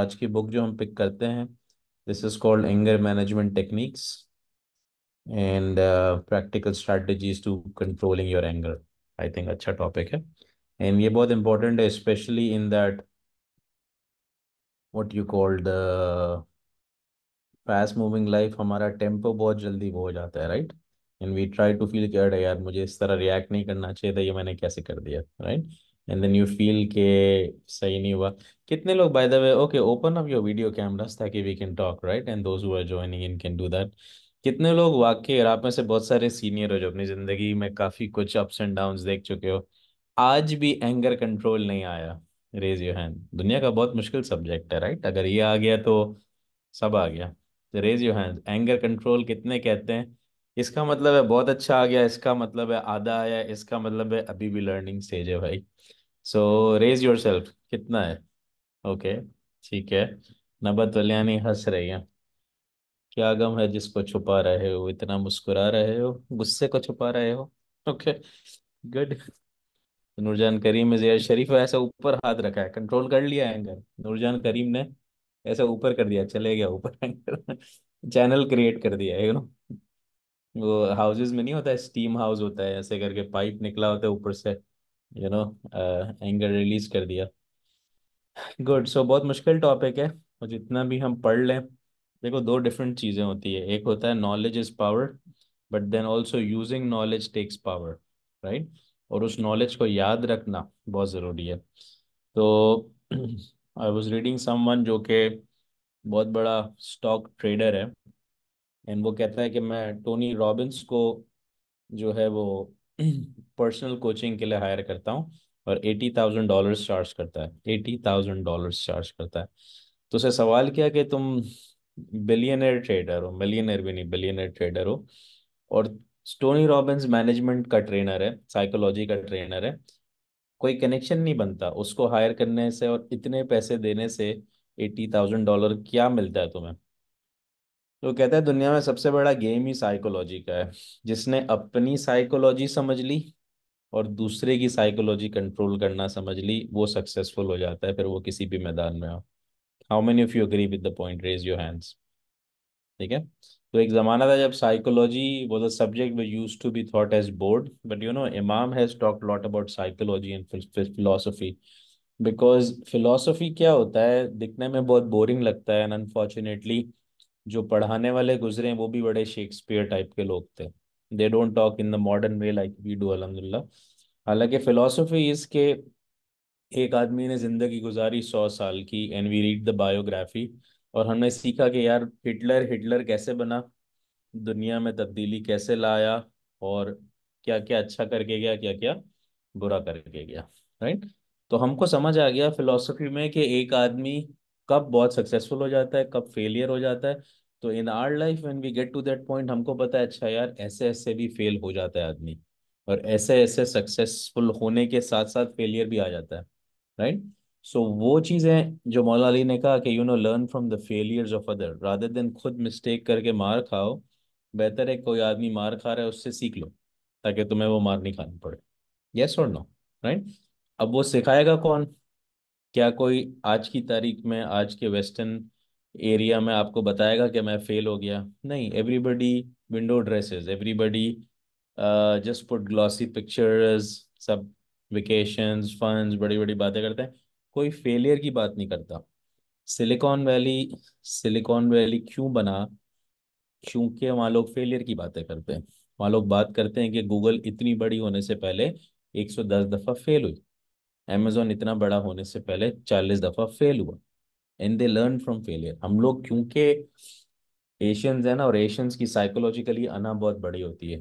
आज की बुक जो हम पिक करते हैं this is called anger management techniques and practical strategies to controlling your anger I think अच्छा टॉपिक है एंड ये बहुत इंपॉर्टेंट है especially in that what you called fast moving life हमारा टेम्पो बहुत जल्दी वो हो जाता है right and we try to feel कि यार मुझे इस तरह रिएक्ट नहीं करना चाहिए था ये मैंने कैसे कर दिया right right? And then you feel के सही नहीं हुआ कितने लोग by the way okay open up your video cameras ताकि we can talk right and those who are joining in can do that कितने लोग वाकई और आप में से बहुत सारे सीनियर हो जो अपनी ज़िंदगी में काफ़ी कुछ अप्स एंड डाउन देख चुके हो आज भी एंगर कंट्रोल नहीं आया रेज योर हैंड दुनिया का बहुत मुश्किल सब्जेक्ट है राइट अगर ये आ गया तो सब आ गया raise your hand anger control कितने कहते हैं इसका मतलब है बहुत अच्छा आ गया इसका मतलब है आधा आया इसका मतलब है अभी भी लर्निंग स्टेज है भाई सो रेज योर सेल्फ कितना है ओके ठीक है नबत वल्यानी हंस रही है क्या गम है जिसको छुपा रहे हो इतना मुस्कुरा रहे हो गुस्से को छुपा रहे हो ओके गुड नूरजान करीम में जया शरीफ ऐसा ऊपर हाथ रखा है कंट्रोल कर लिया एंगर नूरजान करीम ने ऐसा ऊपर कर दिया चले गया ऊपर एंगर चैनल क्रिएट कर दिया है यू नो वो हाउसेस में नहीं होता है स्टीम हाउस होता है ऐसे करके पाइप निकला होता है ऊपर से यू नो एंगर रिलीज कर दिया गुड सो so, बहुत मुश्किल टॉपिक है और जितना भी हम पढ़ लें देखो दो डिफरेंट चीज़ें होती है एक होता है knowledge is power but then also using knowledge takes power right और उस नॉलेज को याद रखना बहुत ज़रूरी है तो आई वॉज रीडिंग समवन जो कि बहुत बड़ा स्टॉक ट्रेडर है एंड वो कहता है कि मैं टोनी रॉबिन्स को जो है वो पर्सनल कोचिंग के लिए हायर करता हूँ और एटी थाउजेंड डॉलर चार्ज करता है एटी थाउजेंड डॉलर चार्ज करता है तो उसे सवाल किया कि तुम बिलियनर ट्रेडर हो मिलियनर भी नहीं बिलियनर ट्रेडर हो और टोनी रॉबिन्स मैनेजमेंट का ट्रेनर है साइकोलॉजी का ट्रेनर है कोई कनेक्शन नहीं बनता उसको हायर करने से और इतने पैसे देने से एट्टी थाउजेंड डॉलर क्या मिलता है तुम्हें तो कहते हैं दुनिया में सबसे बड़ा गेम ही साइकोलॉजी का है जिसने अपनी साइकोलॉजी समझ ली और दूसरे की साइकोलॉजी कंट्रोल करना समझ ली वो सक्सेसफुल हो जाता है फिर वो किसी भी मैदान में हो how many of you agree with the point raise your hands ठीक है तो एक ज़माना था जब साइकोलॉजी वो the subject we used to be thought as bored but you know इमाम has talk lot about psychology and philosophy because philosophy क्या होता है दिखने में बहुत बोरिंग लगता है एंड अनफॉर्चुनेटली जो पढ़ाने वाले गुजरे हैं वो भी बड़े शेक्सपियर टाइप के लोग थे they don't talk in the modern way like we do अलहमदुल्ला हालांकि फिलोसफी इसके एक आदमी ने ज़िंदगी गुजारी सौ साल की and we read the biography और हमने सीखा कि यार हिटलर हिटलर कैसे बना दुनिया में तब्दीली कैसे लाया और क्या क्या अच्छा करके गया क्या क्या बुरा करके गया राइट तो हमको समझ आ गया फिलोसफी में कि एक आदमी कब बहुत सक्सेसफुल हो जाता है कब फेलियर हो जाता है तो in our life when we get to that point हमको पता है अच्छा यार ऐसे ऐसे भी फेल हो जाता है आदमी और ऐसे ऐसे सक्सेसफुल होने के साथ साथ फेलियर भी आ जाता है राइट right? सो so, वो चीज़ें जो मौला अली ने कहा कि you know learn from the failures of other rather than खुद मिस्टेक करके मार खाओ बेहतर है कोई आदमी मार खा रहा है उससे सीख लो ताकि तुम्हें वो मार नहीं खानी पड़े यस और नो राइट अब वो सिखाएगा कौन क्या कोई आज की तारीख में आज के वेस्टर्न एरिया में आपको बताएगा कि मैं फेल हो गया नहीं everybody window dresses everybody just put glossy pictures सब वेकेशन फंड बड़ी बड़ी बातें करते हैं कोई फेलियर की बात नहीं करता सिलिकॉन वैली सिलिकॉन वैली क्यों बना क्योंकि वहाँ लोग फेलियर की बातें करते हैं वहाँ लोग बात करते हैं कि गूगल इतनी बड़ी होने से पहले 110 दफ़ा फेल हुई अमेजोन इतना बड़ा होने से पहले चालीस दफा फेल हुआ and they learn from failure हम लोग क्योंकि एशियंस है ना और एशियंस की साइकोलॉजिकली अना बहुत बड़ी होती है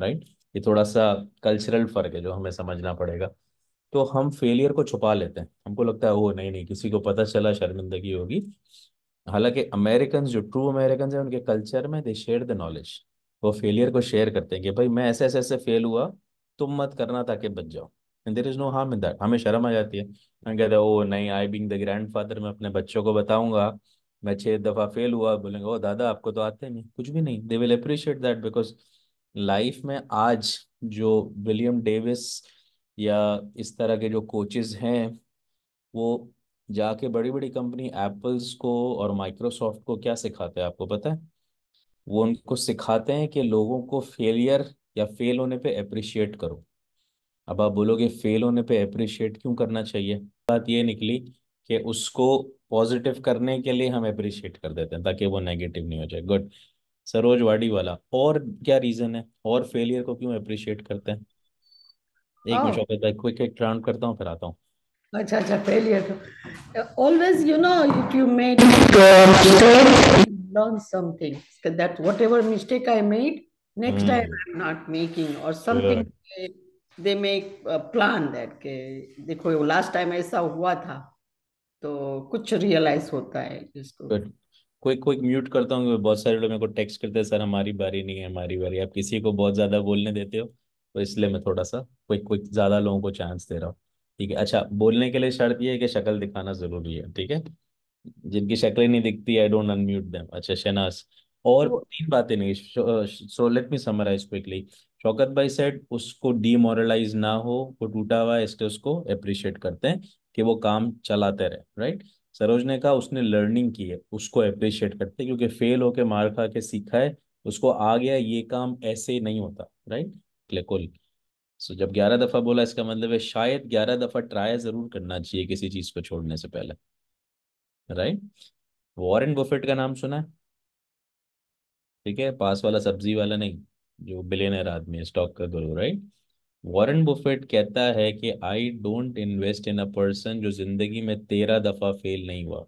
राइट ये थोड़ा सा कल्चरल फर्क है जो हमें समझना पड़ेगा तो हम फेलियर को छुपा लेते हैं हमको लगता है वो नहीं नहीं किसी को पता चला शर्मिंदगी होगी हालांकि अमेरिकन जो ट्रू अमेरिकन है उनके कल्चर में दे शेयर द नॉलेज वो फेलियर को शेयर करते हैं कि भाई मैं ऐसे ऐसे ऐसे फेल हुआ तुम मत करना ताकि बच जाओ there is no harm in that हमें शर्म आ जाती है हम कहते हैं ओ नहीं I being the grandfather मैं अपने बच्चों को बताऊंगा मैं छः दफ़ा फेल हुआ बोलेंगे ओ दादा आपको तो आते नहीं कुछ भी नहीं they will appreciate that because life में आज जो विलियम डेविस या इस तरह के जो कोचेज हैं वो जाके बड़ी बड़ी कंपनी एप्पल्स को और माइक्रोसॉफ्ट को क्या सिखाते हैं आपको पता है वो उनको सिखाते हैं कि लोगों को फेलियर या फेल होने पे अप्रिशिएट करो अब आप बोलोगे फेल होने पे अप्रिशिएट क्यों करना चाहिए बात ये निकली कि उसको पॉजिटिव करने के लिए हम अप्रिशिएट कर देते हैं ताकि वो नेगेटिव नहीं हो जाए गुड सरोज वाड़ी वाला और क्या रीजन है और फेलियर को क्यों अप्रिशिएट करते हैं एक मिनट रुको मैं क्विक एक राउंड करता हूँ फिर आता हूँ अच्छा अच्छा फेलियर तो always you know if you made mistake learn something that whatever mistake I made next time I am not making और something they make plan that के देखो लास्ट टाइम ऐसा हुआ था तो कुछ रियलाइज होता है जिसको Good. कोई क्विक म्यूट करता हूँ बहुत सारे लोग मेरे को टेक्स्ट करते हैं सर हमारी बारी नहीं है हमारी बारी आप किसी को बहुत ज्यादा बोलने देते हो तो इसलिए मैं थोड़ा सा कोई कोई ज्यादा लोगों को चांस दे रहा हूँ ठीक है अच्छा बोलने के लिए शर्त ये है कि शक्ल दिखाना जरूरी है ठीक है जिनकी शक्लें नहीं दिखती आई डोंट अनम्यूट देम अच्छा शहनाज और तीन बातें नहीं so let me summarize quickly Shaukat भाई सेट उसको डीमोरलाइज ना हो वो टूटा हुआ है इसलिए उसको अप्रिशिएट करते हैं कि वो काम चलाते रहे राइट सरोज ने कहा उसने लर्निंग की है उसको अप्रिशिएट करते हैं क्योंकि फेल होके मार खा के सीखा है उसको आ गया ये काम ऐसे नहीं होता राइट क्लिकुल सो जब ग्यारह दफा बोला इसका मतलब है शायद ग्यारह दफा ट्राई जरूर करना चाहिए किसी चीज को छोड़ने से पहले राइट वॉरेन बफेट का नाम सुना है ठीक है पास वाला सब्जी वाला नहीं जो बिलियनर आदमी है स्टॉक का गुरु राइट वॉरेन बुफेट कहता है कि I don't invest in a person जो जिंदगी में तेरह दफा फेल नहीं हुआ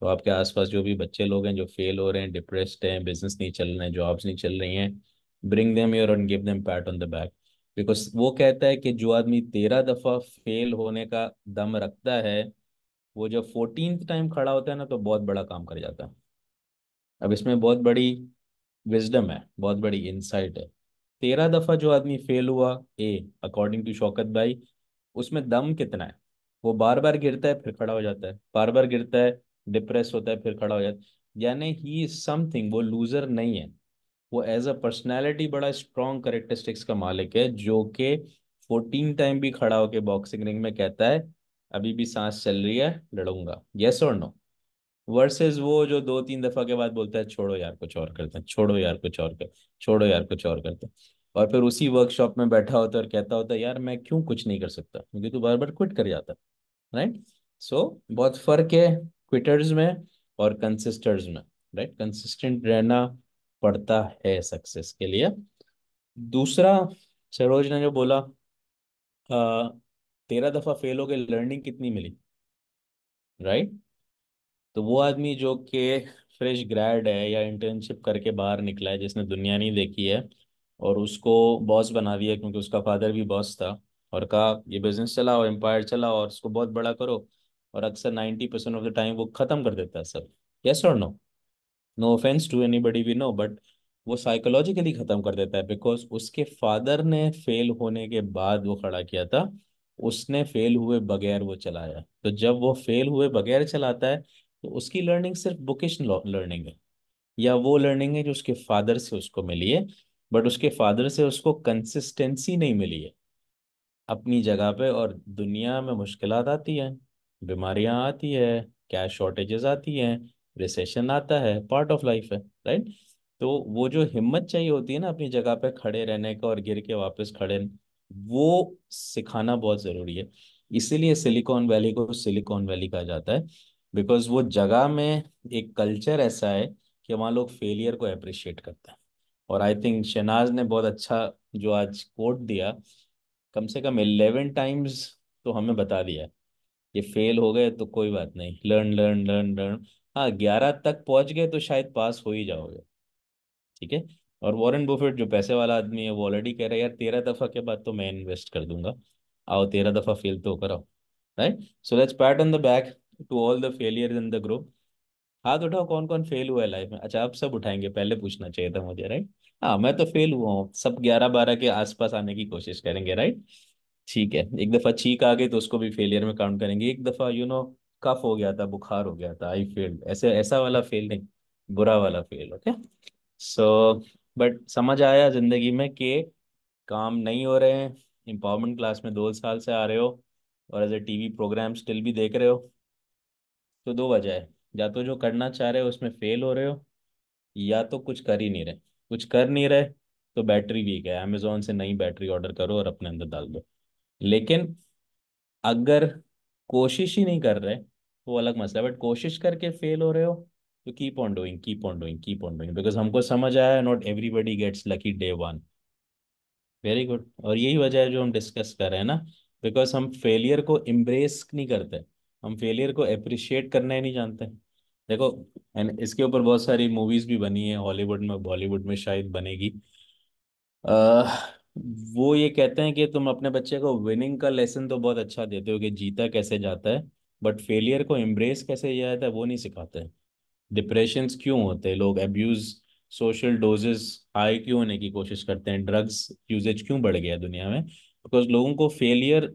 तो आपके आसपास जो भी बच्चे लोग हैं जो फेल हो रहे हैं डिप्रेस्ड हैं बिजनेस नहीं चल रहे हैं जॉब्स नहीं चल रही हैं bring them your and give them pat on the back because वो कहता है कि जो आदमी तेरह दफा फेल होने का दम रखता है वो जब फोर्टीन टाइम खड़ा होता है ना तो बहुत बड़ा काम कर जाता है अब इसमें बहुत बड़ी विजडम है बहुत बड़ी इंसाइट है तेरह दफा जो आदमी फेल हुआ ए अकॉर्डिंग टू शौकत भाई उसमें दम कितना है वो बार बार गिरता है फिर खड़ा हो जाता है बार बार गिरता है डिप्रेस होता है फिर खड़ा हो जाता है यानी ही इज समथिंग वो लूजर नहीं है वो एज अ पर्सनैलिटी बड़ा स्ट्रॉन्ग करेक्टरिस्टिक्स का मालिक है जो कि फोर्टीन टाइम भी खड़ा होकर बॉक्सिंग रिंग में कहता है अभी भी सांस चल रही है लड़ूंगा येस और नो वर्सेस वो जो दो तीन दफा के बाद बोलता है छोड़ो यार कुछ और करते हैं छोड़ो यार कुछ और कर छोड़ो यार कुछ और करते हैं और फिर उसी वर्कशॉप में बैठा होता है और कहता होता है यार मैं क्यों कुछ नहीं कर सकता क्योंकि तू बार बार क्विट कर जाता राइट सो so, बहुत फर्क है क्विटर्स में और कंसिस्टर्स में राइट कंसिस्टेंट रहना पड़ता है सक्सेस के लिए दूसरा सरोज ने जो बोला तेरह दफा फेल हो गए लर्निंग कितनी मिली राइट तो वो आदमी जो कि फ्रेश ग्रेड है या इंटर्नशिप करके बाहर निकला है जिसने दुनिया नहीं देखी है और उसको बॉस बना दिया क्योंकि उसका फादर भी बॉस था और कहा ये बिजनेस चलाओ एम्पायर चलाओ और उसको बहुत बड़ा करो और अक्सर ninety percent of the time वो ख़त्म कर देता है सब येस और no no offence to anybody we know but वो साइकोलॉजिकली ख़त्म कर देता है बिकॉज उसके फादर ने फेल होने के बाद वो खड़ा किया था उसने फेल हुए बगैर वो चलाया तो जब वो फेल हुए बगैर चलाता है तो उसकी लर्निंग सिर्फ बुकिश लर्निंग है या वो लर्निंग है जो उसके फादर से उसको मिली है बट उसके फादर से उसको कंसिस्टेंसी नहीं मिली है अपनी जगह पे और दुनिया में मुश्किल आती हैं बीमारियां आती है कैश शॉर्टेजेस आती हैं रिसेशन आता है पार्ट ऑफ लाइफ है राइट तो वो जो हिम्मत चाहिए होती है ना अपनी जगह पे खड़े रहने का और गिर के वापस खड़े वो सिखाना बहुत ज़रूरी है इसीलिए सिलिकॉन वैली को सिलिकॉन वैली कहा जाता है बिकॉज वो जगह में एक कल्चर ऐसा है कि वहाँ लोग फेलियर को अप्रिशिएट करते हैं और आई थिंक शनाज ने बहुत अच्छा जो आज कोट दिया कम से कम एलेवन टाइम्स तो हमें बता दिया ये फेल हो गए तो कोई बात नहीं लर्न लर्न लर्न लर्न हाँ ग्यारह तक पहुँच गए तो शायद पास हो ही जाओगे ठीक है और वॉरेन बुफेट जो पैसे वाला आदमी है वो ऑलरेडी कह रहा है यार तेरह दफ़ा के बाद तो मैं इन्वेस्ट कर दूंगा आओ तेरह दफ़ा फेल तो कराओ right so let's pat on the back to all the failure in the group हाथ उठाओ कौन कौन फेल हुआ है लाइफ में अच्छा आप सब उठाएंगे पहले पूछना चाहिए था मुझे राइट हाँ मैं तो फेल हुआ हूँ सब ग्यारह बारह के आसपास आने की कोशिश करेंगे राइट ठीक है एक दफा छींक आ गई तो उसको भी फेलियर में काउंट करेंगे एक दफा यू नो कफ हो गया था बुखार हो गया था आई फेल्ड ऐसे ऐसा वाला फेल नहीं बुरा वाला फेल ओके सो बट समझ आया जिंदगी में कि काम नहीं हो रहे हैं एम्पावरमेंट क्लास में दो साल से आ रहे हो और as a TV programme still भी देख रहे हो तो दो वजह है या तो जो करना चाह रहे हो उसमें फेल हो रहे हो या तो कुछ कर ही नहीं रहे कुछ कर नहीं रहे तो बैटरी वीक है अमेजोन से नई बैटरी ऑर्डर करो और अपने अंदर डाल दो लेकिन अगर कोशिश ही नहीं कर रहे वो अलग मसला है बट कोशिश करके फेल हो रहे हो तो keep on doing keep on doing keep on doing because हमको समझ आया not everybody gets lucky day one very good और यही वजह है जो हम डिस्कस कर रहे हैं ना बिकॉज हम फेलियर को एम्ब्रेस नहीं करते हम फेलियर को अप्रिशिएट करना ही नहीं जानते देखो एंड इसके ऊपर बहुत सारी मूवीज भी बनी है हॉलीवुड में बॉलीवुड में शायद बनेगी अः वो ये कहते हैं कि तुम अपने बच्चे को विनिंग का लेसन तो बहुत अच्छा देते हो कि जीता कैसे जाता है बट फेलियर को एम्ब्रेस कैसे किया जाता है वो नहीं सिखाते डिप्रेशन क्यों होते हैं लोग एब्यूज़ सोशल डोजेस हाई क्यों होने की कोशिश करते हैं ड्रग्स यूजेज क्यों बढ़ गया दुनिया में बिकॉज लोगों को फेलियर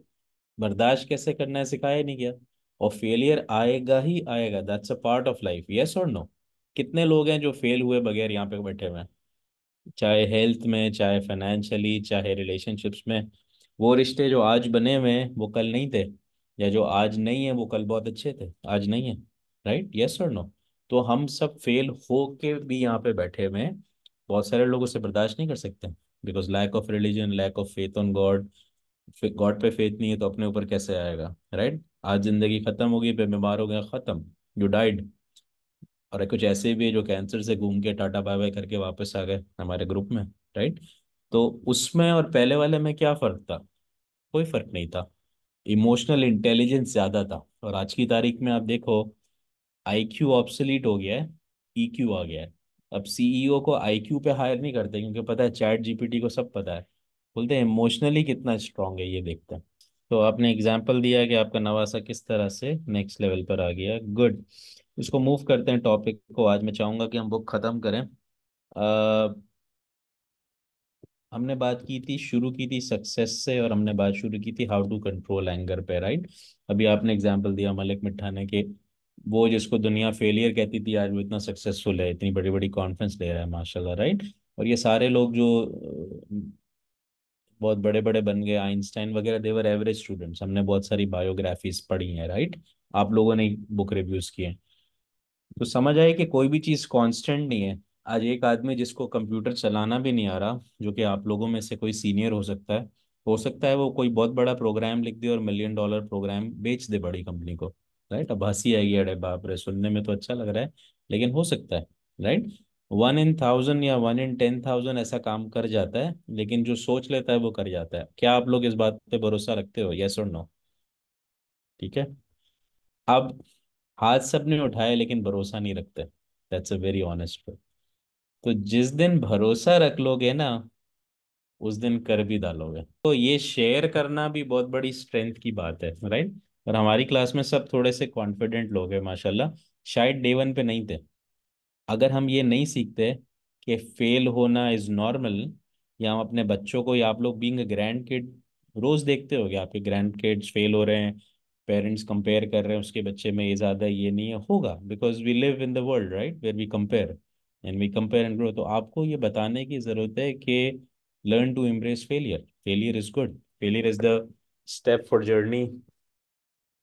बर्दाश्त कैसे करना है सिखाया नहीं गया और फेलियर आएगा ही आएगा that's a part of life yes और नो कितने लोग हैं जो फेल हुए बगैर यहाँ पे बैठे हुए हैं चाहे हेल्थ में चाहे फाइनेंशियली चाहे रिलेशनशिप्स में वो रिश्ते जो आज बने हुए हैं वो कल नहीं थे या जो आज नहीं है वो कल बहुत अच्छे थे आज नहीं है राइट यस और नो तो हम सब फेल हो के भी यहाँ पे बैठे हुए हैं बहुत सारे लोग उसे बर्दाश्त नहीं कर सकते because lack of religion lack of faith on God God पे फेथ नहीं है तो अपने ऊपर कैसे आएगा राइट आज ज़िंदगी ख़त्म हो गई पे बीमार हो गया ख़त्म यू डाइड और कुछ ऐसे भी है जो कैंसर से घूम के टाटा बाय बाय करके वापस आ गए हमारे ग्रुप में राइट तो उसमें और पहले वाले में क्या फ़र्क था कोई फ़र्क नहीं था इमोशनल इंटेलिजेंस ज़्यादा था और आज की तारीख में आप देखो क्यू ऑब्सोलीट हो गया है ई e क्यू आ गया है अब सीईओ e को आई क्यू पे हायर नहीं करते क्योंकि पता है चैट जीपीटी को सब पता है बोलते हैं इमोशनली कितना स्ट्रांग है ये देखते हैं तो आपने एग्जाम्पल दिया कि आपका नवासा किस तरह से नेक्स्ट लेवल पर आ गया गुड इसको मूव करते हैं टॉपिक को आज मैं चाहूँगा कि हम बुक ख़त्म करें आ, हमने बात की थी शुरू की थी सक्सेस से और हमने बात शुरू की थी हाउ टू कंट्रोल एंगर पे राइट अभी आपने एग्जाम्पल दिया मलिक मिठाने के वो जिसको दुनिया फेलियर कहती थी आज वो इतना सक्सेसफुल है इतनी बड़ी बड़ी कॉन्फ्रेंस ले रहा है माशाल्लाह राइट और ये सारे लोग जो बहुत बड़े बड़े बन गए आइंस्टाइन वगैरह देवर एवरेज स्टूडेंट्स हमने बहुत सारी बायोग्राफीज पढ़ी हैं राइट आप लोगों ने बुक रिव्यूज किए तो समझ आए कि कोई भी चीज़ कांस्टेंट नहीं है आज एक आदमी जिसको कंप्यूटर चलाना भी नहीं आ रहा जो कि आप लोगों में से कोई सीनियर हो सकता है हो सकता है वो कोई बहुत बड़ा प्रोग्राम लिख दे और मिलियन डॉलर प्रोग्राम बेच दे बड़ी कंपनी को राइट अब हंसी आएगी अरे बाप रे सुनने में तो अच्छा लग रहा है लेकिन हो सकता है राइट वन इन थाउजेंड या वन इन टेन थाउजेंड ऐसा काम कर जाता है लेकिन जो सोच लेता है वो कर जाता है क्या आप लोग इस बात पे भरोसा रखते हो यस और नो ठीक है अब हाथ सबने उठाए लेकिन भरोसा नहीं रखते दैट्स अ वेरी ऑनेस्ट तो जिस दिन भरोसा रख लोगे ना उस दिन कर भी डालोगे तो ये शेयर करना भी बहुत बड़ी स्ट्रेंथ की बात है राइट और हमारी क्लास में सब थोड़े से कॉन्फिडेंट लोग हैं माशाल्लाह शायद डे वन पे नहीं थे अगर हम ये नहीं सीखते कि फेल होना इज़ नॉर्मल या हम अपने बच्चों को या आप लोग बींग ग्रैंड किड रोज़ देखते हो आपके ग्रैंड किड्स फेल हो रहे हैं पेरेंट्स कंपेयर कर रहे हैं उसके बच्चे में ये ज़्यादा ये नहीं है होगा because we live in the world right where we compare and we compare and grow तो आपको ये बताने की ज़रूरत है कि learn to impress failure failure is good failure is the step for journey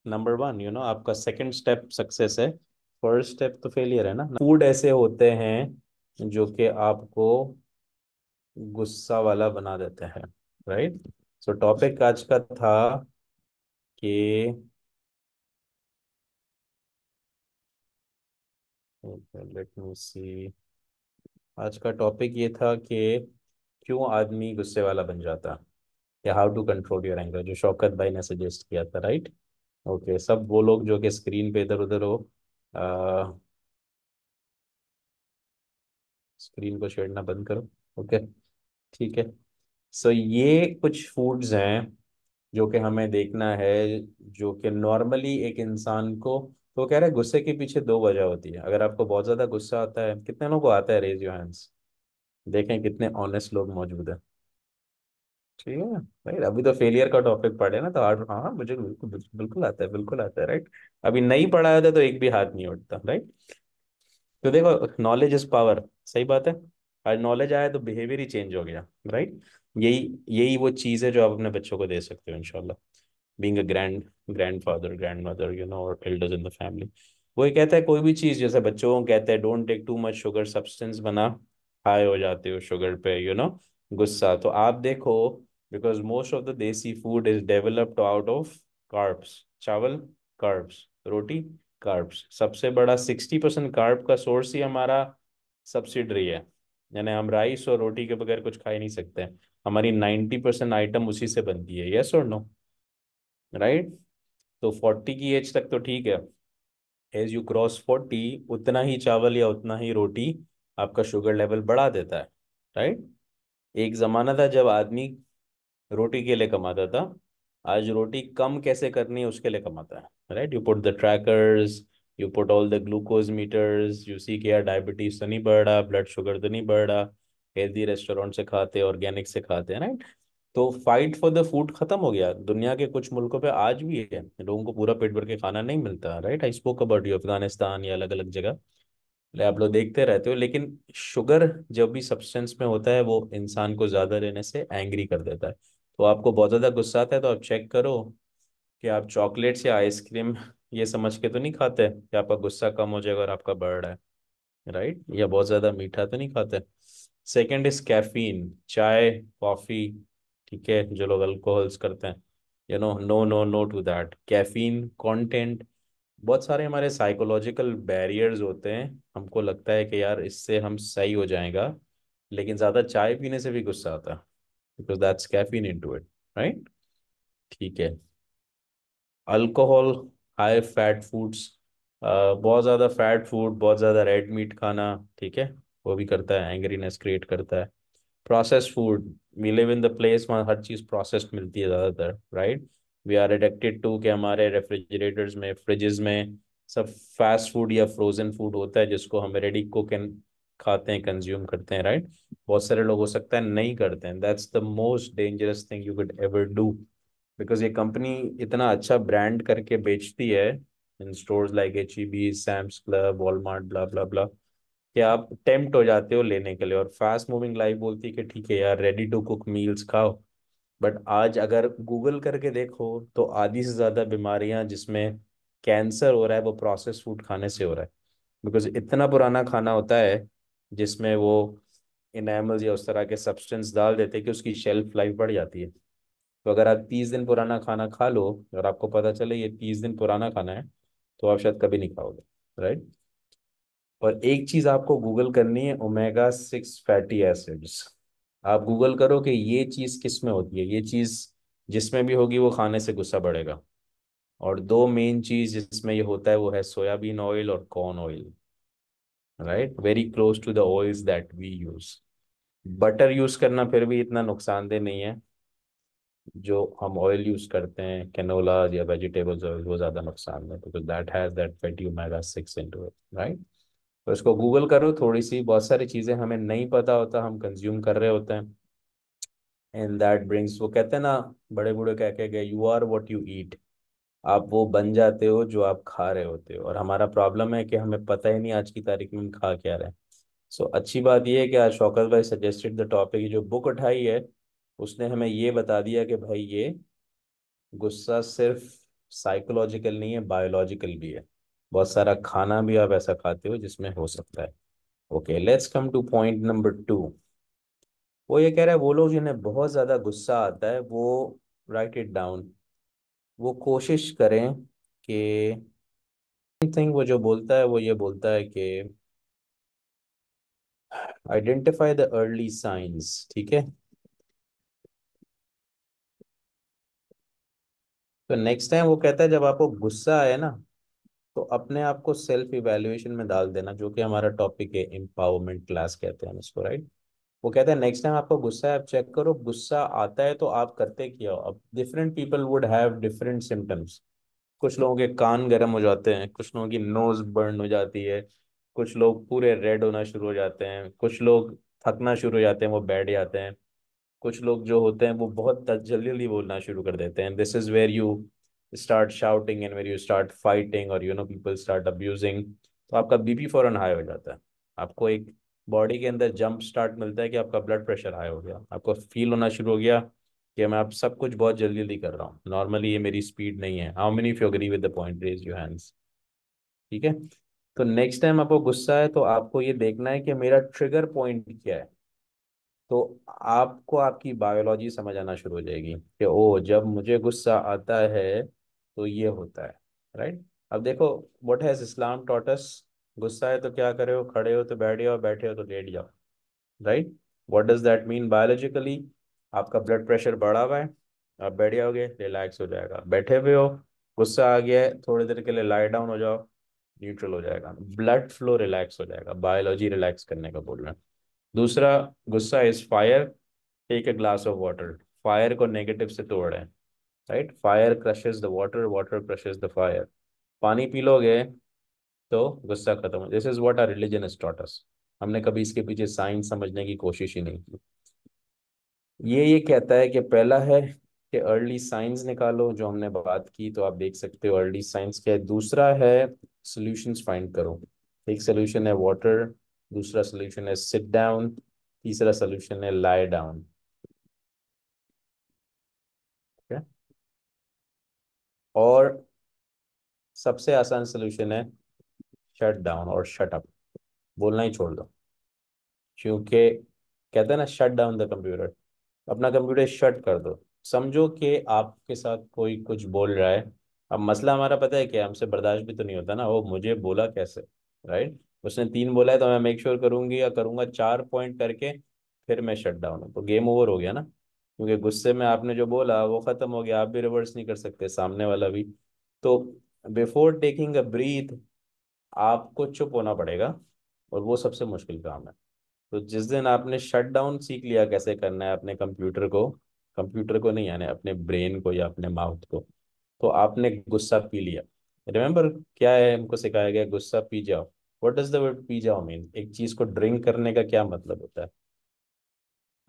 number one you know आपका second step success है फर्स्ट स्टेप तो फेलियर है ना फूड ऐसे होते हैं जो कि आपको गुस्सा वाला बना देते हैं राइट सो टॉपिक आज का था कि लेट मी सी आज का टॉपिक ये था कि क्यों आदमी गुस्से वाला बन जाता या how to control your anger जो शौकत भाई ने सजेस्ट किया था राइट ओके okay, सब वो लोग जो कि स्क्रीन पे इधर उधर हो स्क्रीन को छेड़ना बंद करो ओके ठीक है सो so, ये कुछ फूड्स हैं जो कि हमें देखना है जो कि नॉर्मली एक इंसान को तो कह रहे हैं गुस्से के पीछे दो वजह होती है अगर आपको बहुत ज्यादा गुस्सा आता है कितने लोगों को आता है रेज योर हैंड्स देखें कितने ऑनेस्ट लोग मौजूद है ठीक है राइट अभी तो फेलियर का टॉपिक पढ़े ना तो आर्ट हाँ मुझे बिल्कुल बिल्कुल आता है बिल्कुल आता है राइट अभी नहीं पढ़ा होता तो एक भी हाथ नहीं उठता राइट तो देखो नॉलेज इज पावर सही बात है आज नॉलेज आया तो बिहेवियर ही चेंज हो गया राइट यही यही वो चीज़ है जो आप अपने बच्चों को दे सकते हो इनशाला being grand grandfather grandmother you know और एल्डर्स इन द फैमिली वो ये कहता है कोई भी चीज़ जैसे बच्चों को कहते हैं don't take too much sugar substance बना हाई हो जाते हो शुगर पे यू नो गुस्सा तो आप देखो because most of the desi food is developed out of carbs चावल कार्ब्स रोटी कार्ब्स सबसे बड़ा सिक्सटी परसेंट कार्ब का सोर्स ही हमारा सब्सिडरी है यानी हम राइस और रोटी के बगैर कुछ खा ही नहीं सकते हमारी नाइन्टी परसेंट आइटम उसी से बनती है यस और नो राइट तो फोर्टी की एज तक तो ठीक है एज यू क्रॉस फोर्टी उतना ही चावल या उतना ही रोटी आपका शुगर लेवल बढ़ा देता है राइट एक ज़माना था जब आदमी रोटी के लिए कमाता था आज रोटी कम कैसे करनी है उसके लिए कमाता है right you put the trackers you put all the glucose meters you see के डायबिटीज तो नहीं बढ़ रहा ब्लड शुगर तो नहीं बढ़ रहा हेल्दी रेस्टोरेंट से खाते ऑर्गेनिक से खाते हैं राइट तो फाइट फॉर द फूड खत्म हो गया दुनिया के कुछ मुल्कों पे आज भी है लोगों को पूरा पेट भर के खाना नहीं मिलता right I spoke about you Afghanistan या अलग अलग जगह आप लोग देखते रहते हो लेकिन शुगर जब भी सब्सटेंस में होता है वो इंसान को ज्यादा रहने से एंग्री कर देता है तो आपको बहुत ज़्यादा गुस्सा आता है तो आप चेक करो कि आप चॉकलेट्स या आइसक्रीम ये समझ के तो नहीं खाते कि आपका गुस्सा कम हो जाएगा और आपका बढ़ रहा है राइट या बहुत ज़्यादा मीठा तो नहीं खाते सेकेंड इज कैफीन चाय कॉफ़ी ठीक है जो लोग अल्कोहल्स करते हैं you know no no no to that caffeine content बहुत सारे हमारे साइकोलॉजिकल बैरियर्स होते हैं हमको लगता है कि यार इससे हम सही हो जाएगा लेकिन ज़्यादा चाय पीने से भी गुस्सा आता है because that's caffeine into it, right? ठीक है अल्कोहल हाई फैट फूड्स बहुत ज़्यादा फैट फूड बहुत ज़्यादा रेड मीट खाना ठीक है वो भी करता है एंग्रीनेस क्रिएट करता है process food we live in the place वहाँ हर चीज़ प्रोसेस्ड मिलती है ज़्यादातर right we are addicted to के हमारे रेफ्रिजरेटर्स में फ्रिजेज में सब फास्ट फूड या फ्रोजन फूड होता है जिसको हम रेडी कुक एंड खाते हैं कंज्यूम करते हैं राइट बहुत सारे लोग हो सकता है नहीं करते हैं that's the most dangerous thing you could ever do because ये कंपनी इतना अच्छा ब्रांड करके बेचती है in stores like H E B Sam's Club Walmart blah blah blah कि आप टेम्प्ट हो जाते हो लेने के लिए और फास्ट मूविंग लाइफ बोलती है कि ठीक है यार रेडी टू कुक मील्स खाओ बट आज अगर गूगल करके देखो तो आधी से ज़्यादा बीमारियां जिसमें कैंसर हो रहा है वो प्रोसेस फूड खाने से हो रहा है बिकॉज इतना पुराना खाना होता है जिसमें वो इनामल्स या उस तरह के सब्सटेंस डाल देते हैं कि उसकी शेल्फ लाइफ बढ़ जाती है तो अगर आप तीस दिन पुराना खाना खा लो अगर आपको पता चले ये तीस दिन पुराना खाना है तो आप शायद कभी नहीं खाओगे राइट और एक चीज़ आपको गूगल करनी है ओमेगा सिक्स फैटी एसिड्स आप गूगल करो कि ये चीज़ किस में होती है ये चीज़ जिसमें भी होगी वो खाने से गुस्सा बढ़ेगा और दो मेन चीज़ जिसमें ये होता है वो है सोयाबीन ऑयल और corn oil right very close to the oils that we use butter use करना फिर भी इतना नुकसानदेह नहीं है जो हम ऑयल यूज करते हैं कैनोलाज या वेजिटेबल्स ऑयल वो ज्यादा नुकसान है because that has that fatty omega six into it right तो इसको गूगल करो थोड़ी सी बहुत सारी चीजें हमें नहीं पता होता हम कंज्यूम कर रहे होते हैं एंड दैट ब्रिंग्स वो कहते हैं ना बड़े बूढ़े कह के गए you are what you eat आप वो बन जाते हो जो आप खा रहे होते हो और हमारा प्रॉब्लम है कि हमें पता ही नहीं आज की तारीख में हम खा क्या रहे हैं सो so, अच्छी बात यह है कि आज शौकत भाई सजेस्टेड द टॉपिक जो बुक उठाई है उसने हमें ये बता दिया कि भाई ये गुस्सा सिर्फ साइकोलॉजिकल नहीं है बायोलॉजिकल भी है बहुत सारा खाना भी आप ऐसा खाते हो जिसमें हो सकता है okay let's come to point number two वो ये कह रहा है वो लोग जिन्हें बहुत ज़्यादा गुस्सा आता है वो राइट इट डाउन वो कोशिश करें कि थिंग वो जो बोलता है वो ये बोलता है कि आइडेंटिफाई द अर्ली साइंस ठीक है तो नेक्स्ट टाइम वो कहता है जब आपको गुस्सा आए ना तो अपने आप को सेल्फ इवेल्युएशन में डाल देना जो कि हमारा टॉपिक है एम्पावरमेंट क्लास कहते हैं इसको राइट वो कहता है नेक्स्ट टाइम आपको गुस्सा है आप चेक करो गुस्सा आता है तो आप करते क्या हो अब different people would have different symptoms कुछ लोगों के कान गर्म हो जाते हैं कुछ लोगों की नोज बर्न हो जाती है कुछ लोग पूरे रेड होना शुरू हो जाते हैं कुछ लोग थकना शुरू हो जाते हैं वो बैठ जाते हैं कुछ लोग जो होते हैं वो बहुत जल्दी बोलना शुरू कर देते हैं this is where you start shouting and where you start fighting और you know people start abusing तो आपका बीपी फॉरन हाई हो जाता है आपको एक बॉडी के अंदर जंप स्टार्ट मिलता है कि आपका ब्लड प्रेशर हाई हो गया आपको फील होना शुरू हो गया कि मैं आप सब कुछ बहुत जल्दी जल्दी कर रहा हूँ नॉर्मली ये मेरी स्पीड नहीं है how many you agree with the point raise your hands ठीक है तो नेक्स्ट टाइम आपको गुस्सा है तो आपको ये देखना है कि मेरा ट्रिगर पॉइंट क्या है तो आपको आपकी बायोलॉजी समझ आना शुरू हो जाएगी कि ओ जब मुझे गुस्सा आता है तो ये होता है राइट right? अब देखो व्हाट हैज इस्लाम टॉटस गुस्सा है तो क्या करे हो खड़े हो तो बैठ जाओ बैठे हो तो लेट जाओ right what does that mean biologically आपका ब्लड प्रेशर बढ़ा हुआ है आप बैठ जाओगे रिलैक्स हो जाएगा बैठे हुए हो गुस्सा आ गया है थोड़ी देर के लिए लाइट डाउन हो जाओ न्यूट्रल हो जाएगा ब्लड फ्लो रिलैक्स हो जाएगा बायोलॉजी रिलैक्स करने का बोल रहे हैं दूसरा गुस्सा is fire take a glass of water fire को नेगेटिव से तोड़ रहे हैं right fire crushes the water water crushes the fire पानी पी लोगे तो गुस्सा खत्म हो this is what our religion states हमने कभी इसके पीछे साइंस समझने की कोशिश ही नहीं की ये ये कहता है कि पहला है कि अर्ली साइंस निकालो जो हमने बात की तो आप देख सकते हो अर्ली साइंस क्या है दूसरा है सॉल्यूशंस फाइंड करो एक सोल्यूशन है वाटर दूसरा सोल्यूशन है सिट डाउन तीसरा सोल्यूशन है लाई डाउन और सबसे आसान सोल्यूशन है शट डाउन और शट अप बोलना ही छोड़ दो क्योंकि कहते हैं ना शट डाउन द कंप्यूटर अपना कंप्यूटर शट कर दो समझो कि आपके साथ कोई कुछ बोल रहा है अब मसला हमारा पता है क्या हमसे बर्दाश्त भी तो नहीं होता ना वो मुझे बोला कैसे राइट उसने तीन बोला है तो मैं मेक श्योर करूंगी या करूंगा चार पॉइंट करके फिर मैं शट डाउन हूँ तो गेम ओवर हो गया ना क्योंकि गुस्से में आपने जो बोला वो ख़त्म हो गया आप भी रिवर्स नहीं कर सकते सामने वाला भी तो बिफोर टेकिंग अ ब्रीथ आपको चुप होना पड़ेगा और वो सबसे मुश्किल काम है तो जिस दिन आपने शट डाउन सीख लिया कैसे करना है अपने कंप्यूटर को कंप्यूटर को नहीं यानी अपने ब्रेन को या अपने माउथ को तो आपने गुस्सा पी लिया रिमेंबर क्या है हमको सिखाया गया गुस्सा पी जाओ वट इज दर्ड पी जाओ मीन एक चीज को ड्रिंक करने का क्या मतलब होता है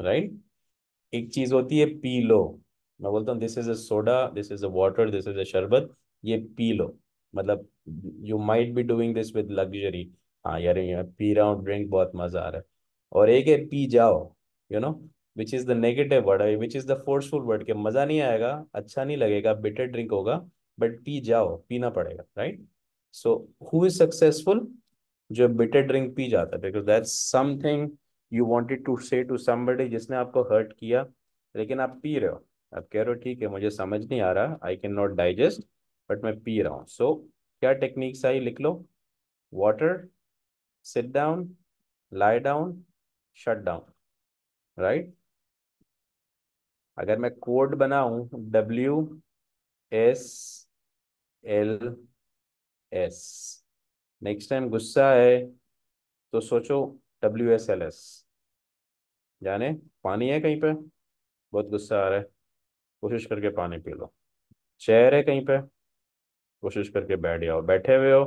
राइट right? एक चीज होती है पी लो मैं बोलता हूँ this is a soda this is a water this is a sharbat ये पी लो मतलब you might be doing this with luxury हाँ यार यार पी रहा हूँ ड्रिंक बहुत मजा आ रहा है और एक है पी जाओ you know which is the negative word which is the forceful word के मज़ा नहीं आएगा अच्छा नहीं लगेगा बिटर ड्रिंक होगा बट पी जाओ पीना पड़ेगा right so who is successful जो बिटर ड्रिंक पी जाता है because that something you wanted to say to somebody जिसने आपको हर्ट किया लेकिन आप पी रहे हो आप कह रहे हो ठीक है मुझे समझ नहीं आ रहा I can not digest but मैं पी रहा हूँ सो so, क्या टेक्निक्स आई लिख लो water sit down lie down shut down right अगर मैं कोड बनाऊं W S L S next time गुस्सा है तो सोचो डब्ल्यू एस एल एस जाने पानी है कहीं पे बहुत गुस्सा आ रहा है कोशिश करके पानी पी लो चेयर है कहीं पे कोशिश करके बैठ जाओ बैठे हुए हो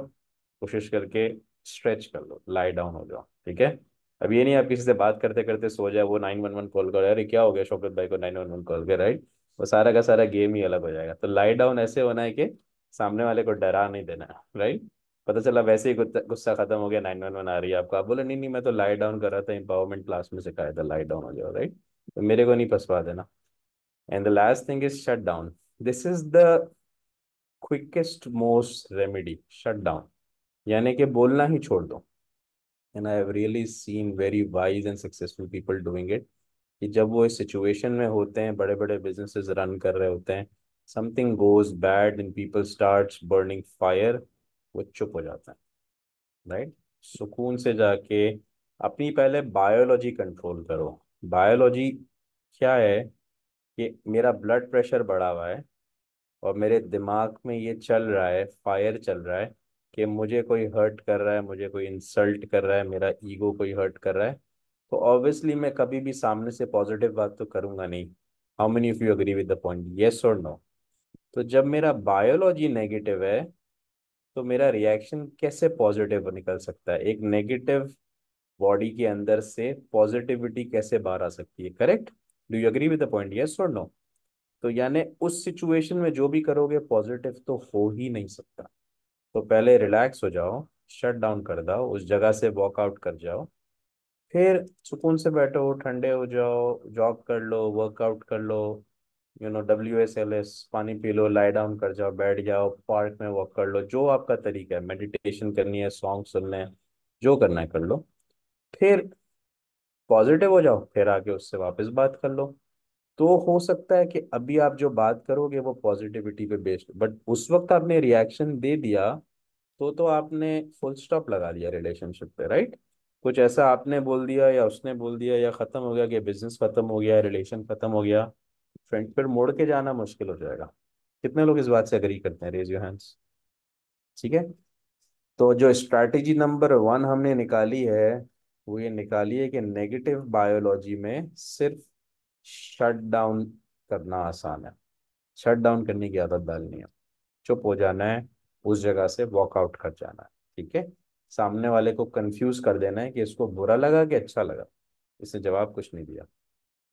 कोशिश करके स्ट्रेच कर लो लाई डाउन हो जाओ ठीक है अब ये नहीं आप किसी से बात करते करते सो जाए वो नाइन वन वन कॉल कर अरे क्या हो गया शौकत भाई को नाइन वन वन कॉल कर राइट वो सारा का सारा गेम ही अलग हो जाएगा तो लाई डाउन ऐसे होना है कि सामने वाले को डरा नहीं देना राइट पता चला वैसे ही गुस्सा खत्म हो गया नाइन वन वन आ रही है आपको आप बोले नहीं नहीं मैं तो लाई डाउन कर रहा था एम्पावरमेंट क्लास में सिखाया था लाई डाउन हो जाओ राइट तो मेरे को नहीं फंसवा देना and the last thing is shut down this is the quickest most remedy shut down यानी कि बोलना ही छोड़ दो and I have really seen very wise and successful people doing it कि जब वो इस सिचुएशन में होते हैं बड़े बड़े बिजनेसेस रन कर रहे होते हैं something goes bad and people start burning fire वो चुप हो जाता है राइट right? सुकून से जाके अपनी पहले बायोलॉजी कंट्रोल करो बायोलॉजी क्या है कि मेरा ब्लड प्रेशर बढ़ा हुआ है और मेरे दिमाग में ये चल रहा है फायर चल रहा है कि मुझे कोई हर्ट कर रहा है मुझे कोई इंसल्ट कर रहा है मेरा ईगो कोई हर्ट कर रहा है तो ऑब्वियसली मैं कभी भी सामने से पॉजिटिव बात तो करूंगा नहीं how many of you agree with the point yes और नो तो जब मेरा बायोलॉजी नेगेटिव है तो मेरा रिएक्शन कैसे पॉजिटिव निकल सकता है एक नेगेटिव बॉडी के अंदर से पॉजिटिविटी कैसे बाहर आ सकती है correct do you agree with the point yes और नो तो यानी उस सिचुएशन में जो भी करोगे पॉजिटिव तो हो ही नहीं सकता तो पहले रिलैक्स हो जाओ शट डाउन कर दो उस जगह से वॉकआउट कर जाओ फिर सुकून से बैठो ठंडे हो जाओ जॉग कर लो वर्कआउट कर लो you know W S L S पानी पी लो लाई डाउन कर जाओ बैठ जाओ पार्क में वॉक कर लो जो आपका तरीका है मेडिटेशन करनी है सॉन्ग सुनना है जो करना है कर लो फिर पॉजिटिव हो जाओ फिर आके उससे वापस बात कर लो तो हो सकता है कि अभी आप जो बात करोगे वो पॉजिटिविटी पे बेस्ड बट उस वक्त आपने रिएक्शन दे दिया तो तो आपने फुल स्टॉप लगा दिया रिलेशनशिप पे राइट कुछ ऐसा आपने बोल दिया या उसने बोल दिया या ख़त्म हो गया कि बिजनेस ख़त्म हो गया रिलेशन ख़त्म हो गया फ्रेंड पर मोड़ के जाना मुश्किल हो जाएगा कितने लोग इस बात से अग्री करते हैं रेज योर हैंड्स ठीक है तो जो स्ट्रेटेजी नंबर वन हमने निकाली है वो ये निकाली है कि नेगेटिव बायोलॉजी में सिर्फ शट डाउन करना आसान है शट डाउन करने की आदत डालनी है चुप हो जाना है उस जगह से वॉकआउट कर जाना है ठीक है सामने वाले को कंफ्यूज कर देना है कि इसको बुरा लगा कि अच्छा लगा इसने जवाब कुछ नहीं दिया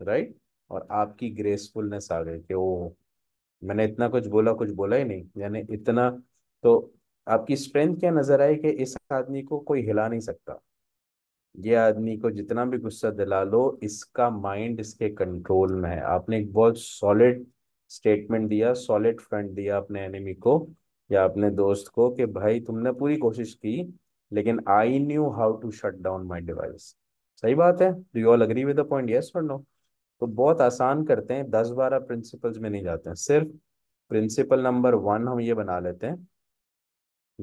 राइट और आपकी ग्रेसफुलनेस आ गई कि ओ मैंने इतना कुछ बोला कुछ बोला ही नहीं यानी इतना तो आपकी स्ट्रेंथ क्या नजर आई कि इस आदमी को कोई हिला नहीं सकता ये आदमी को जितना भी गुस्सा दिला लो इसका माइंड इसके कंट्रोल में है आपने एक बहुत सॉलिड स्टेटमेंट दिया सॉलिड फ्रंट दिया अपने एनिमी को या अपने दोस्त को कि भाई तुमने पूरी कोशिश की लेकिन I knew how to shut down my device सही बात है do you all agree with the point yes और नो तो बहुत आसान करते हैं दस बारह प्रिंसिपल्स में नहीं जाते हैं सिर्फ प्रिंसिपल नंबर वन हम ये बना लेते हैं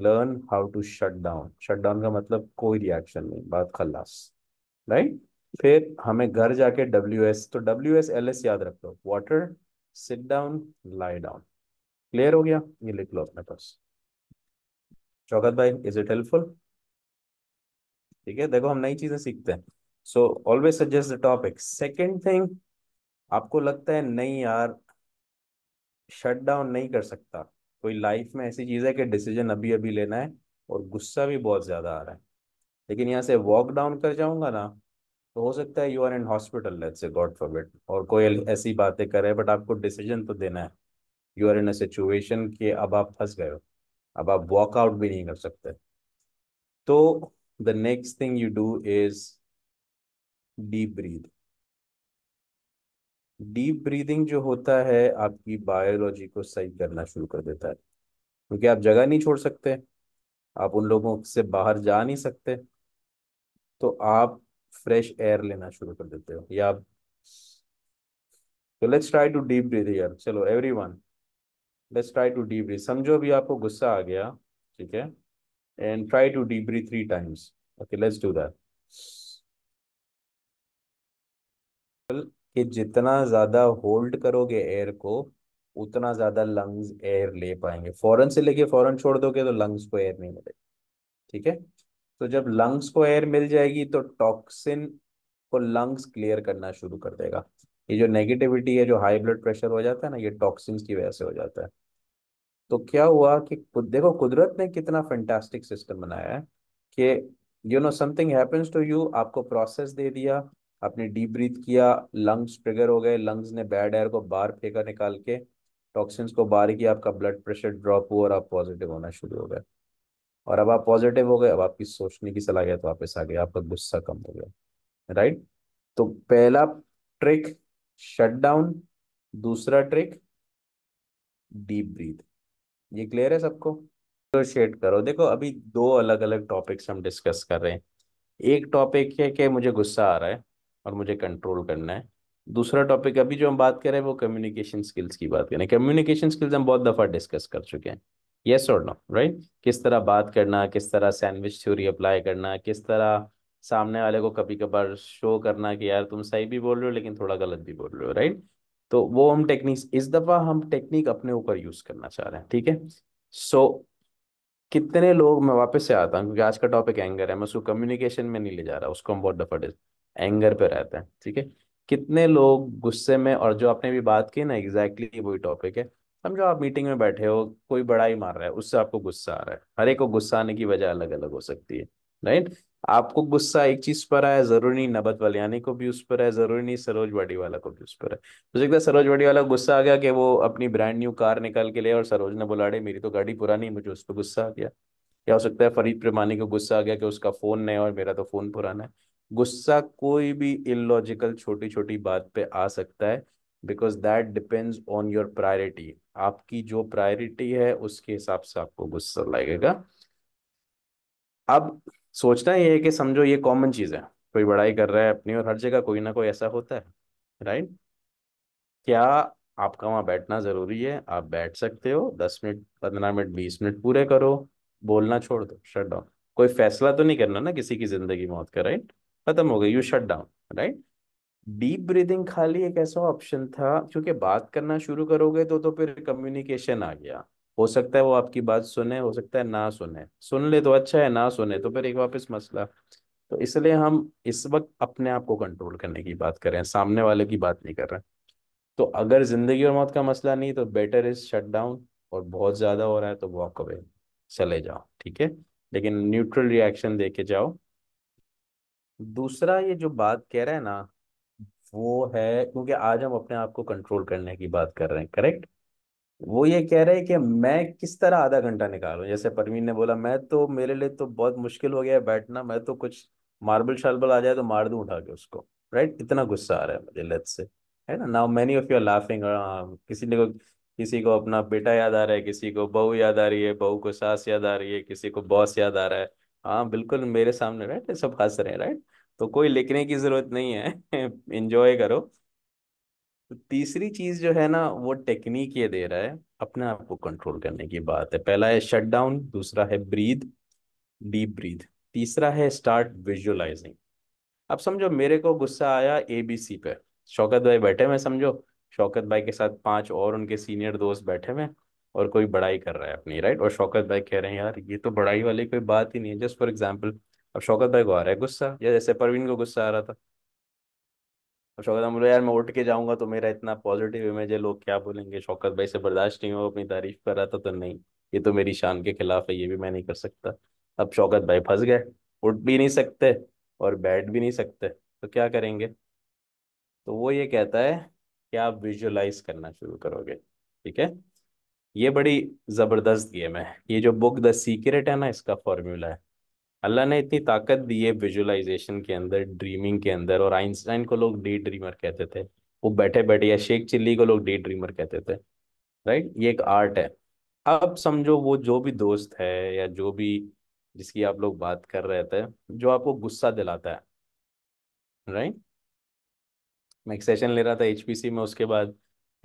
learn how to shut down shut down का मतलब कोई रिएक्शन नहीं बात खल्लास राइट फिर हमें घर जाके डब्ल्यू एस तो डब्ल्यू एस एल एस याद रख लो water sit down lie down clear हो गया ये लिख लो अपने पास चौकत भाई इज इट हेल्पफुल ठीक है देखो हम नई चीजें सीखते हैं so always suggest the topic second thing आपको लगता है नहीं यार शट डाउन नहीं कर सकता कोई लाइफ में ऐसी चीज़ है कि डिसीजन अभी अभी लेना है और गुस्सा भी बहुत ज़्यादा आ रहा है लेकिन यहाँ से वॉक डाउन कर जाऊँगा ना तो हो सकता है you are in hospital let's say god forbid और कोई ऐसी बातें करे बट आपको डिसीजन तो देना है you are in a situation कि अब आप फंस गए हो अब आप वॉकआउट भी नहीं कर सकते तो the next thing you do is deep breath deep breathing जो होता है आपकी बायोलॉजी को सही करना शुरू कर देता है क्योंकि आप जगह नहीं छोड़ सकते आप उन लोगों से बाहर जा नहीं सकते तो आप फ्रेश एयर लेना शुरू कर देते हो या आप तो let's try to deep breath here चलो one let's try to deep breath समझो भी आपको गुस्सा आ गया ठीक है and try to deep breath three times okay let's do that कि जितना ज़्यादा होल्ड करोगे एयर को उतना ज़्यादा लंग्स एयर ले पाएंगे फ़ौरन से लेके फ़ौरन छोड़ दोगे तो लंग्स को एयर नहीं मिलेगा ठीक है तो जब लंग्स को एयर मिल जाएगी तो टॉक्सिन को लंग्स क्लियर करना शुरू कर देगा ये जो नेगेटिविटी है जो हाई ब्लड प्रेशर हो जाता है ना ये टॉक्सिन की वजह से हो जाता है तो क्या हुआ कि देखो कुदरत ने कितना फैंटास्टिक सिस्टम बनाया है कि you know something happens to you आपको प्रोसेस दे दिया आपने डीप ब्रीथ किया लंग्स ट्रिगर हो गए लंग्स ने बैड एयर को बाहर फेंका निकाल के टॉक्सिन्स को बाहर किया आपका ब्लड प्रेशर ड्रॉप हुआ और आप पॉजिटिव होना शुरू हो गए और अब आप पॉजिटिव हो गए अब आपकी सोचने की सलाहियत वापस आ गई आपका गुस्सा कम हो गया राइट तो पहला ट्रिक शट डाउन दूसरा ट्रिक डीप ब्रीथ ये क्लियर है सबको तो शेड करो देखो अभी दो अलग अलग टॉपिक्स हम डिस्कस कर रहे हैं एक टॉपिक है कि मुझे गुस्सा आ रहा है और मुझे कंट्रोल करना है दूसरा टॉपिक अभी जो हम बात कर रहे हैं वो कम्युनिकेशन स्किल्स की बात करें कम्युनिकेशन स्किल्स हम बहुत दफ़ा डिस्कस कर चुके हैं येस और नो राइट किस तरह बात करना किस तरह सैंडविच थ्योरी अप्लाई करना किस तरह सामने वाले को कभी कभार शो करना कि यार तुम सही भी बोल रहे हो लेकिन थोड़ा गलत भी बोल रहे हो राइट तो वो हम टेक्निक इस दफ़ा हम टेक्निक अपने ऊपर यूज़ करना चाह रहे हैं ठीक है सो कितने लोग मैं वापस से आता हूँ क्योंकि आज का टॉपिक एंगर है मैं उसको कम्युनिकेशन में नहीं ले जा रहा उसको हम बहुत दफ़ा एंगर पे रहता है ठीक है कितने लोग गुस्से में और जो आपने भी बात की ना एग्जैक्टली exactly वही टॉपिक है समझो आप मीटिंग में बैठे हो कोई बड़ा ही मार रहा है उससे आपको गुस्सा आ रहा है हर एक को गुस्सा आने की वजह अलग अलग हो सकती है राइट आपको गुस्सा एक चीज पर आया जरूरी नहीं नबत वालियानी को भी उस पर है जरूरी नहीं सरोज वाड़ी वाला को भी उस पर है हो सकता सरोज वाड़ी वाला गुस्सा आ गया कि वो अपनी ब्रांड न्यू कार निकाल के ले और सरोज ने बुला मेरी तो गाड़ी पुरानी मुझे उस पर गुस्सा आ गया क्या हो सकता है फरीद प्रेमानी को गुस्सा आ गया कि उसका फोन नया और मेरा तो फोन पुराना है गुस्सा कोई भी इलॉजिकल छोटी छोटी बात पे आ सकता है because that depends on your priority आपकी जो प्रायोरिटी है उसके हिसाब से आपको गुस्सा लगेगा अब सोचना ये है कि समझो ये कॉमन चीज है कोई बड़ाई कर रहा है अपनी और हर जगह कोई ना कोई ऐसा होता है राइट क्या आपका वहां बैठना ज़रूरी है आप बैठ सकते हो दस मिनट पंद्रह मिनट बीस मिनट पूरे करो बोलना छोड़ दो शट डाउन कोई फैसला तो नहीं करना ना किसी की ज़िंदगी मौत का राइट खत्म हो गई you shut down right deep breathing खाली एक ऐसा ऑप्शन था क्योंकि बात करना शुरू करोगे तो तो फिर कम्युनिकेशन आ गया हो सकता है वो आपकी बात सुने हो सकता है ना सुने सुन ले तो अच्छा है ना सुने तो फिर एक वापस मसला तो इसलिए हम इस वक्त अपने आप को कंट्रोल करने की बात कर रहे हैं सामने वाले की बात नहीं कर रहे हैं तो अगर जिंदगी और मौत का मसला नहीं तो बेटर इज शट डाउन और बहुत ज्यादा हो रहा है तो वॉक अवे चले जाओ ठीक है लेकिन न्यूट्रल रिएक्शन दे के जाओ दूसरा ये जो बात कह रहा है ना वो है क्योंकि आज हम अपने आप को कंट्रोल करने की बात कर रहे हैं करेक्ट वो ये कह रहे हैं कि मैं किस तरह आधा घंटा निकालूं जैसे परवीन ने बोला मैं तो मेरे लिए तो बहुत मुश्किल हो गया है बैठना मैं तो कुछ मार्बल शार्बल आ जाए तो मार दूं उठा के उसको राइट इतना गुस्सा आ रहा है मुझे लत से है ना now many of you are laughing किसी ने को किसी को अपना बेटा याद आ रहा है किसी को बहू याद आ रही है बहू को सास याद आ रही है किसी को बॉस याद आ रहा है हाँ बिल्कुल मेरे सामने राइट सब हंस रहे हैं राइट तो कोई लिखने की जरूरत नहीं है इंजॉय करो तो तीसरी चीज जो है ना वो टेक्निक ये दे रहा है अपने आप को कंट्रोल करने की बात है पहला है शट डाउन दूसरा है ब्रीद डीप ब्रीद तीसरा है स्टार्ट विजुअलाइजिंग अब समझो मेरे को गुस्सा आया एबीसी पे शौकत भाई बैठे हुए समझो शौकत भाई के साथ पांच और उनके सीनियर दोस्त बैठे हुए और कोई बड़ाई कर रहा है अपनी राइट और शौकत भाई कह रहे हैं यार ये तो बड़ाई वाली कोई बात ही नहीं है जस्ट फॉर एग्जाम्पल अब शौकत भाई को आ रहा है गुस्सा या जैसे परवीन को गुस्सा आ रहा था अब शौकत भाई बोले यार मैं उठ के जाऊंगा तो मेरा इतना पॉजिटिव इमेज है लोग क्या बोलेंगे शौकत भाई से बर्दाश्त नहीं हो अपनी तारीफ कर रहा था तो नहीं ये तो मेरी शान के खिलाफ है ये भी मैं नहीं कर सकता अब शौकत भाई फंस गए उठ भी नहीं सकते और बैठ भी नहीं सकते तो क्या करेंगे तो वो ये कहता है कि आप विजुअलाइज करना शुरू करोगे ठीक है ये बड़ी ज़बरदस्त गेम है ये जो बुक द सीक्रेट है ना इसका फॉर्मूला है अल्लाह ने इतनी ताकत दी है विजुअलाइजेशन के अंदर ड्रीमिंग के अंदर और आइंस्टाइन को लोग डे ड्रीमर कहते थे वो बैठे बैठे या शेख चिल्ली को लोग डे ड्रीमर कहते थे राइट ये एक आर्ट है अब समझो वो जो भी दोस्त है या जो भी जिसकी आप लोग बात कर रहे थे जो आपको गुस्सा दिलाता है राइट मैं एक सेशन ले रहा था एचपीसी में उसके बाद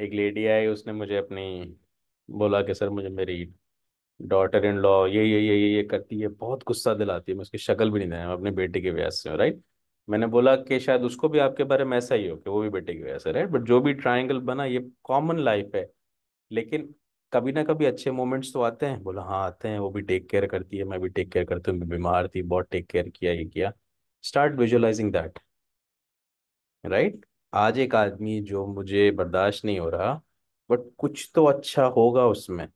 एक लेडी आई उसने मुझे अपनी बोला कि सर मुझे मेरी डॉटर इन लॉ ये ये ये ये ये करती है बहुत गुस्सा दिलाती है मैं उसकी शक्ल भी नहीं देना अपने बेटे के व्यास से राइट मैंने बोला कि शायद उसको भी आपके बारे में ऐसा ही हो कि वो भी बेटे की वजह से राइट बट जो भी ट्राइंगल बना ये कॉमन लाइफ है लेकिन कभी ना कभी अच्छे मोमेंट्स तो आते हैं बोला हाँ आते हैं वो भी टेक केयर करती है मैं भी टेक केयर करती हूँ बीमार थी बहुत टेक केयर किया ये किया स्टार्ट विजुअलाइजिंग दैट राइट आज एक आदमी जो मुझे बर्दाश्त नहीं हो रहा बट कुछ तो अच्छा होगा उसमें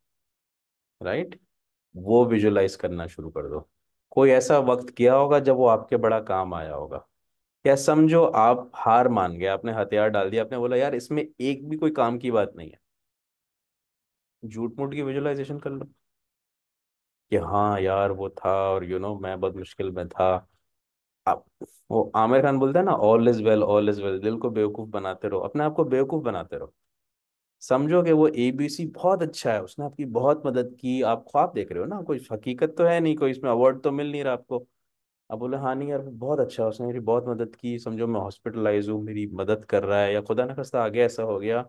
राइट वो विजुलाइज करना शुरू कर दो कोई ऐसा वक्त किया होगा जब वो आपके बड़ा काम आया होगा क्या समझो आप हार मान गए आपने हथियार डाल दिया आपने बोला यार इसमें एक भी कोई काम की बात नहीं है झूठ मूठ की विजुअलाइजेशन कर लो कि हाँ यार वो था और यू you नो know, मैं बहुत मुश्किल में था आप वो आमिर खान बोलते हैं ना all is well all is well दिल को बेवकूफ बनाते रहो अपने आप को बेवकूफ बनाते रहो समझो कि वो ए बी सी बहुत अच्छा है उसने आपकी बहुत मदद की आप ख्वाब देख रहे हो ना कोई हकीकत तो है नहीं कोई इसमें अवार्ड तो मिल नहीं रहा आपको अब बोले हाँ नहीं यार बहुत अच्छा उसने मेरी बहुत मदद की समझो मैं हॉस्पिटलाइज हूँ मेरी मदद कर रहा है या खुदा ना खस्ता आगे ऐसा हो गया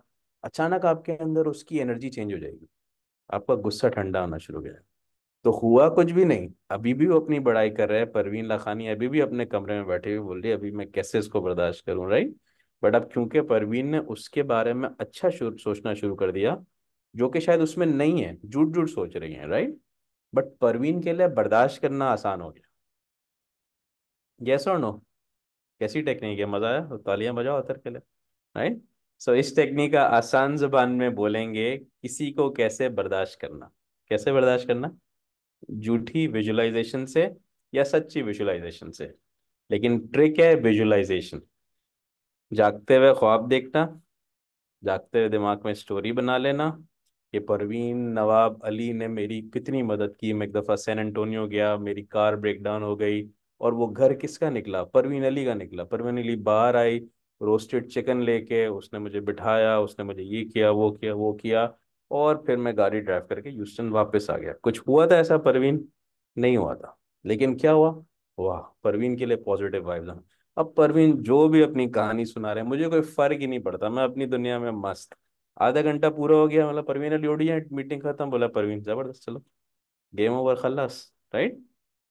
अचानक आपके अंदर उसकी एनर्जी चेंज हो जाएगी आपका गुस्सा ठंडा होना शुरू हो गया तो हुआ कुछ भी नहीं अभी भी वो अपनी बड़ाई कर रहे हैं परवीन लाखानी अभी भी अपने कमरे में बैठे हुए बोल रही है अभी मैं कैसे इसको बर्दाश्त करूँ राइट बट अब क्योंकि परवीन ने उसके बारे में अच्छा सोचना शुरू कर दिया जो कि शायद उसमें नहीं है झूठ झूठ सोच रही है राइट बट परवीन के लिए बर्दाश्त करना आसान हो गया यस और नो कैसी टेक्निक है मजा आया तालियां बजाओ अतर के लिए राइट सो so, इस टेक्निक का आसान जबान में बोलेंगे किसी को कैसे बर्दाश्त करना कैसे बर्दाश्त करना झूठी विजुलाइजेशन से या सच्ची विजुलाइजेशन से लेकिन ट्रिक है विजुलाइजेशन जागते हुए ख्वाब देखना जागते हुए दिमाग में स्टोरी बना लेना कि परवीन नवाब अली ने मेरी कितनी मदद की मैं एक दफ़ा सैन एंटोनियो गया मेरी कार ब्रेकडाउन हो गई और वो घर किसका निकला परवीन अली का निकला परवीन अली बाहर आई रोस्टेड चिकन लेके उसने मुझे बिठाया उसने मुझे ये किया वो किया वो किया और फिर मैं गाड़ी ड्राइव करके यूस्टन वापस आ गया कुछ हुआ था ऐसा परवीन नहीं हुआ था लेकिन क्या हुआ वाह परवीन के लिए पॉजिटिव वाइब्स हैं अब परवीन जो भी अपनी कहानी सुना रहे हैं मुझे कोई फर्क ही नहीं पड़ता मैं अपनी दुनिया में मस्त आधा घंटा पूरा हो गया मतलब परवीन अली मीटिंग खत्म बोला परवीन जबरदस्त चलो गेम ओवर खलास right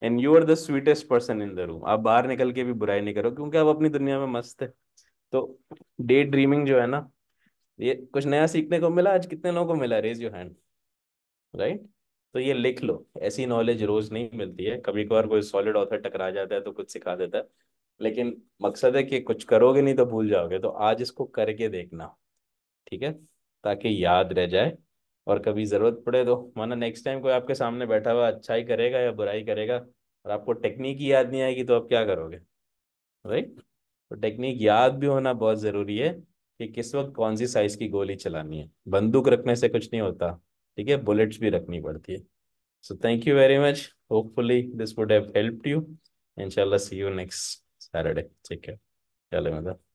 and you are the sweetest person in the room आप बाहर निकल के भी बुराई नहीं करो क्योंकि आप अपनी दुनिया में मस्त है तो डे ड्रीमिंग जो है ना ये कुछ नया सीखने को मिला आज कितने लोगों को मिला रेज योर हैंड राइट तो ये लिख लो ऐसी नॉलेज रोज नहीं मिलती है कभी कभार कोई सॉलिड ऑथर टकरा जाता है तो कुछ सिखा देता है लेकिन मकसद है कि कुछ करोगे नहीं तो भूल जाओगे तो आज इसको करके देखना ठीक है ताकि याद रह जाए और कभी ज़रूरत पड़े तो माना नेक्स्ट टाइम कोई आपके सामने बैठा हुआ अच्छा ही करेगा या बुराई करेगा और आपको टेक्निक ही याद नहीं आएगी तो आप क्या करोगे राइट तो टेक्निक याद भी होना बहुत ज़रूरी है कि किस वक्त कौन सी साइज़ की गोली चलानी है बंदूक रखने से कुछ नहीं होता ठीक है बुलेट्स भी रखनी पड़ती है so thank you very much hopefully this would have helped you इंशाल्लाह see you next Saturday. Take care. See you later.